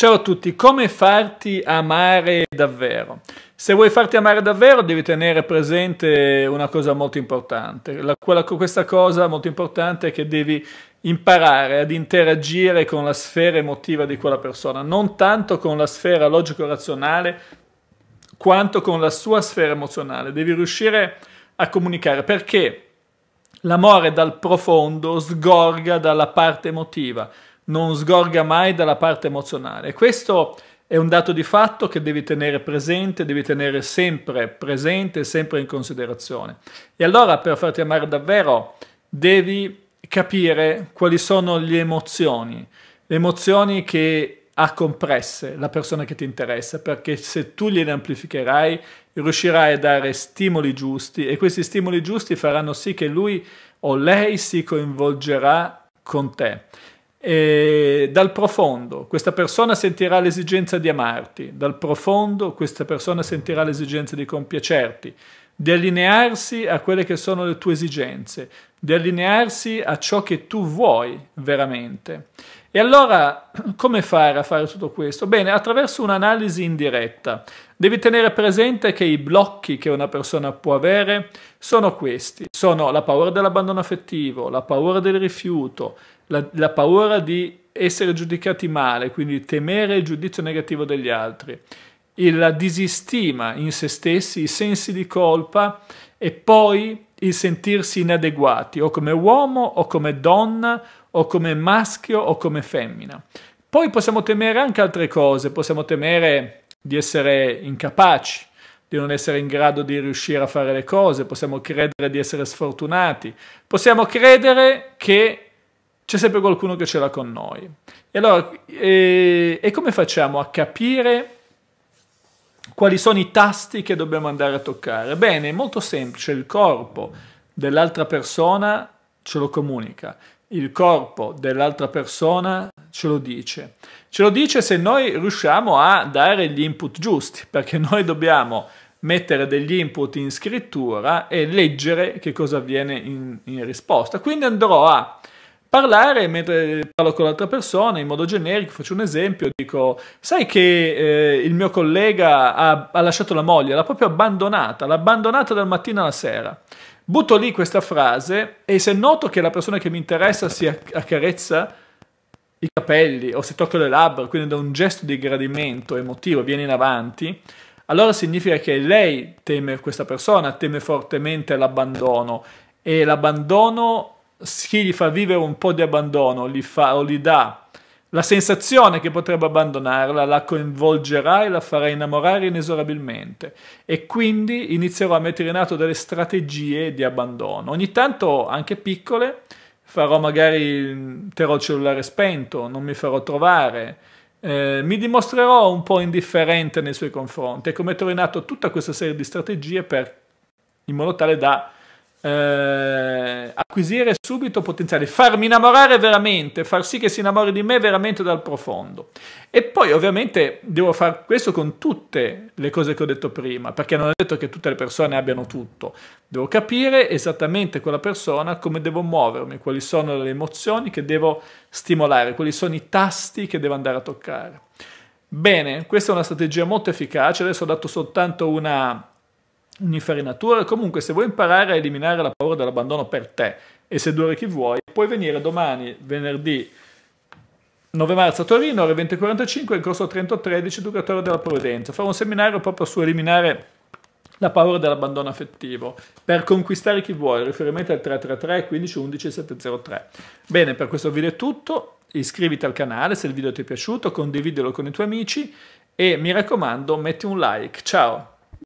Ciao a tutti, come farti amare davvero? Se vuoi farti amare davvero devi tenere presente una cosa molto importante, la, quella, questa cosa molto importante è che devi imparare ad interagire con la sfera emotiva di quella persona, non tanto con la sfera logico-razionale quanto con la sua sfera emozionale, devi riuscire a comunicare perché l'amore dal profondo sgorga dalla parte emotiva non sgorga mai dalla parte emozionale. Questo è un dato di fatto che devi tenere presente, devi tenere sempre presente, sempre in considerazione. E allora per farti amare davvero devi capire quali sono le emozioni, le emozioni che ha compresse la persona che ti interessa, perché se tu gliele amplificherai riuscirai a dare stimoli giusti e questi stimoli giusti faranno sì che lui o lei si coinvolgerà con te. E dal profondo questa persona sentirà l'esigenza di amarti, dal profondo questa persona sentirà l'esigenza di compiacerti, di allinearsi a quelle che sono le tue esigenze, di allinearsi a ciò che tu vuoi veramente. E allora come fare a fare tutto questo? Bene, attraverso un'analisi indiretta. Devi tenere presente che i blocchi che una persona può avere sono questi. Sono la paura dell'abbandono affettivo, la paura del rifiuto, la, la paura di essere giudicati male, quindi temere il giudizio negativo degli altri, la disistima in se stessi, i sensi di colpa e poi il sentirsi inadeguati o come uomo o come donna o come maschio o come femmina. Poi possiamo temere anche altre cose, possiamo temere di essere incapaci, di non essere in grado di riuscire a fare le cose, possiamo credere di essere sfortunati, possiamo credere che c'è sempre qualcuno che ce l'ha con noi. E allora, e, eh, e come facciamo a capire quali sono i tasti che dobbiamo andare a toccare. Bene, è molto semplice, il corpo dell'altra persona ce lo comunica, il corpo dell'altra persona ce lo dice. Ce lo dice se noi riusciamo a dare gli input giusti, perché noi dobbiamo mettere degli input in scrittura e leggere che cosa avviene in, in risposta. Quindi andrò a parlare mentre parlo con l'altra persona in modo generico, faccio un esempio, dico, sai che eh, il mio collega ha, ha, lasciato la moglie, l'ha proprio abbandonata, l'ha abbandonata dal mattino alla sera. Butto lì questa frase e se noto che la persona che mi interessa si accarezza i capelli o si tocca le labbra, quindi da un gesto di gradimento emotivo viene in avanti, allora significa che lei teme questa persona, teme fortemente l'abbandono e l'abbandono chi gli fa vivere un po' di abbandono gli fa, o gli dà la sensazione che potrebbe abbandonarla la coinvolgerà e la farà innamorare inesorabilmente e quindi inizierò a mettere in atto delle strategie di abbandono, ogni tanto anche piccole, farò magari terrò il cellulare spento, non mi farò trovare, eh, mi dimostrerò un po' indifferente nei suoi confronti ecco, metterò in atto tutta questa serie di strategie per, in modo tale da eh, acquisire subito potenziale, farmi innamorare veramente, far sì che si innamori di me veramente dal profondo. E poi ovviamente devo fare questo con tutte le cose che ho detto prima, perché non è detto che tutte le persone abbiano tutto. Devo capire esattamente quella persona, come devo muovermi, quali sono le emozioni che devo stimolare, quali sono i tasti che devo andare a toccare. Bene, questa è una strategia molto efficace, adesso ho dato soltanto una un'infarinatura. Comunque, se vuoi imparare a eliminare la paura dell'abbandono per te e sedurre chi vuoi, puoi venire domani, venerdì 9 marzo a Torino, ore 20.45, in corso Trento 13, Educatore della Provvidenza. Farò un seminario proprio su eliminare la paura dell'abbandono affettivo per conquistare chi vuoi. Riferimento al 333 15 11 703. Bene, per questo video è tutto. Iscriviti al canale se il video ti è piaciuto, condividilo con i tuoi amici e mi raccomando metti un like. Ciao!